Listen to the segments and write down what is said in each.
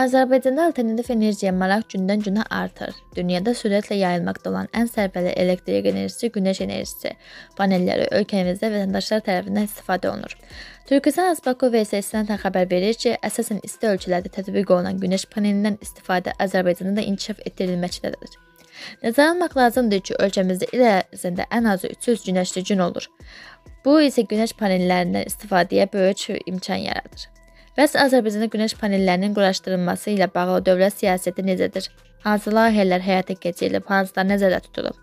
Azərbaycanda alternativ enerjiyə maraq gündən-günə artır. Dünyada sürətlə yayılmaqda olan ən sərbəli elektrik enerjisi günəş enerjisi panelləri ölkəmizdə vətəndaşlar tərəfindən istifadə olunur. Türkistan Asbako VSS-dən xəbər verir ki, əsasən isti ölkələrdə tətbiq olunan günəş panelindən istifadə Azərbaycanda da inkişaf etdirilməkdədir. Nəzərə almaq lazımdır ki, ölkəmizdə il ərzində ən azı 300 günəşli gün olur. Bu isə günəş panellərindən istifadəyə böyük imkan yaradır. Bəs Azərbaycanda günəş panellərinin quraşdırılması ilə bağlı dövlət siyasəti necədir? Hansı layihələr həyata keçirilib, hansılar nəzərdə tutulub?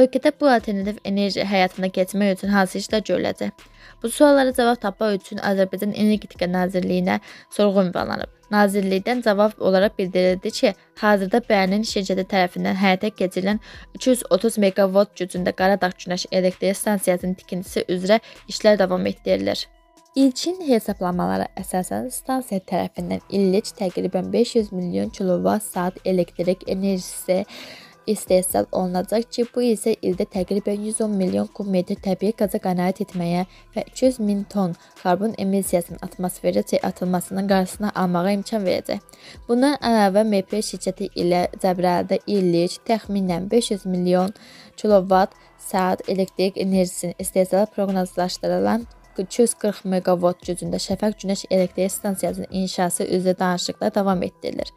Ölkədə bu alternativ enerji həyatına keçmək üçün hansı işlər görüləcək? Bu suallara cavab tapmaq üçün Azərbaycan Energetika Nazirliyinə sorğu ünvanlanıb. Nazirlikdən cavab olaraq bildirildi ki, hazırda bəyanin şirkəti tərəfindən həyata keçirilən 330 meqavat gücündə Qaradağ Günəş elektrik stansiyasının tikintisi üzrə işlər davam etdirilir. İlkin hesablamalara əsasən stansiya tərəfindən illik təqribən 500 milyon kilovat-saat elektrik enerjisi istehsal olunacaq ki, bu isə ildə təqribən 110 milyon kub metr təbii qaza qənaət etməyə və 200 min ton karbon emissiyasının atmosferə atılmasının qarşısını almağa imkan verəcək. Buna əlavə BP şirkəti ilə Cəbrayılda illik təxminən 500 milyon kilovat saat elektrik enerjisinin istehsalı proqnozlaşdırılan haqqı 240 meqavat gücündə Şəfəq Günəş elektrik stansiyasının inşası üzrə danışıqlar davam etdirilir.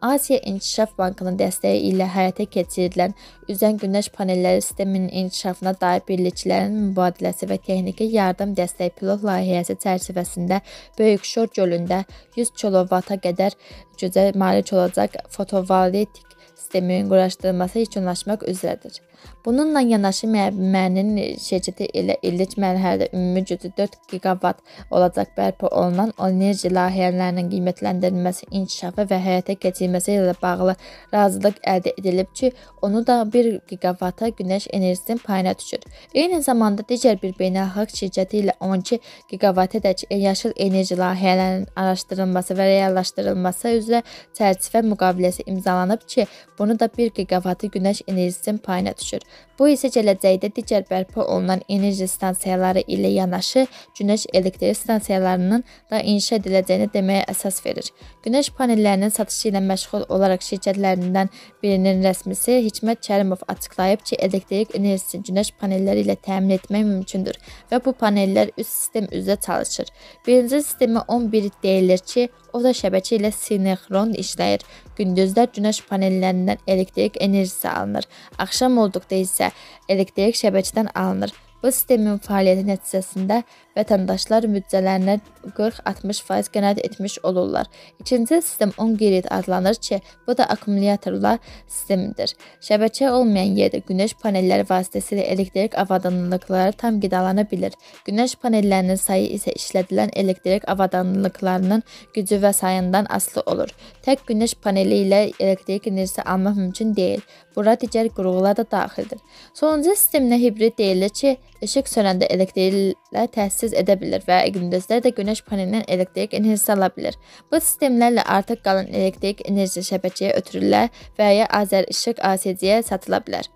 Asiya İnkişaf Bankının dəstəyi ilə həyata keçirilən üzən günəş panelləri sisteminin inkişafına dair birliklərin mübadiləsi və texniki yardım dəstəyi pilot layihəsi çərçivəsində Böyük Şor gölündə 100 kilovata qədər gücə malik olacaq fotovoltaik sistemi uyğunlaşdırılması yekunlaşmaq üzrədir. Bununla yanaşı mənbənin şirkəti ilə illik mərhələdə ümumi gücü 4 giqavat olacaq bərpa olunan enerji layihələrinin qiymətləndirilməsi, inkişafı və həyata keçirilməsi ilə bağlı razılıq əldə edilib ki, onu da 1 giqavata günəş enerjisinin payına düşür. Eyni zamanda digər bir beynəlxalq şirkəti ilə 12 giqavatədək yaşıl enerji layihələrinin araşdırılması və reallaşdırılması üzrə çərçivə müqaviləsi imzalanıb ki, Bunu da bir giqavatı günəş enerjisinin payına düşür. Bu isə gələcəkdə digər bərpa olunan enerji stansiyaları ilə yanaşı günəş elektrik stansiyalarının da inşa ediləcəyini deməyə əsas verir. Günəş panellərinin satışı ilə məşğul olaraq şirkətlərindən birinin rəsmisi Hikmət Kərimov açıqlayıb ki, elektrik enerjisini günəş panelləri ilə təmin etmək mümkündür və bu panellər üst sistem üzrə çalışır. Birinci sistemə 11 deyilir ki, O da şəbəkə ilə sinexron işləyir. Gündüzlər günəş panellərindən elektrik enerjisi alınır. Axşam olduqda isə elektrik şəbəkədən alınır. Bu sistemin fəaliyyəti nəticəsində vətəndaşlar büdcələrinə 40-60% qənaət etmiş olurlar. İkinci sistem 10 qeyd adlanır ki, bu da akkumulyatorlar sistemidir. Şəbəkə olmayan yerdə günəş panelləri vasitəsilə elektrik avadanlıqları tam qidalana bilir. Günəş panellərinin sayı isə işlədilən elektrik avadanlıqlarının gücü və sayından asılı olur. Tək günəş paneli ilə elektrik enerjisi almaq mümkün deyil. Bura digər qurğular da daxildir. Sonuncu sistemlə hibrid deyilir ki, İşıq sönəndə elektriklə təchiz edə bilir və gündüzlər də günəş panelindən elektrik enerjisi ala bilir. Bu sistemlərlə artıq qalan elektrik enerji şəbəkəyə ötürülə və ya Azər İşıq ASC-yə satıla bilər.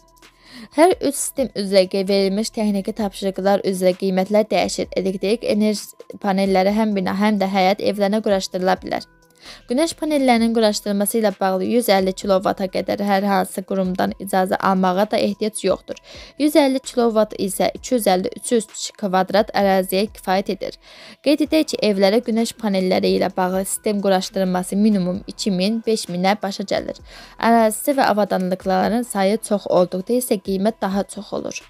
Hər üç sistem üzrə verilmiş texniki tapşırıqlar üzrə qiymətlər dəyişir. Elektrik enerji panelləri həm bina, həm də həyat evlərinə quraşdırıla bilər. Günəş panellərinin quraşdırılması ilə bağlı 150 kilovata qədər hər hansı qurumdan icazə almağa da ehtiyac yoxdur. 150 kilovat isə 250-300 kvadrat əraziyə kifayət edir. Qeyd edək ki, evlərə günəş panelləri ilə bağlı sistem quraşdırılması minimum 2000-5000-ə başa gəlir. Ərazisi və avadanlıqların sayı çox olduqda isə qiymət daha çox olur.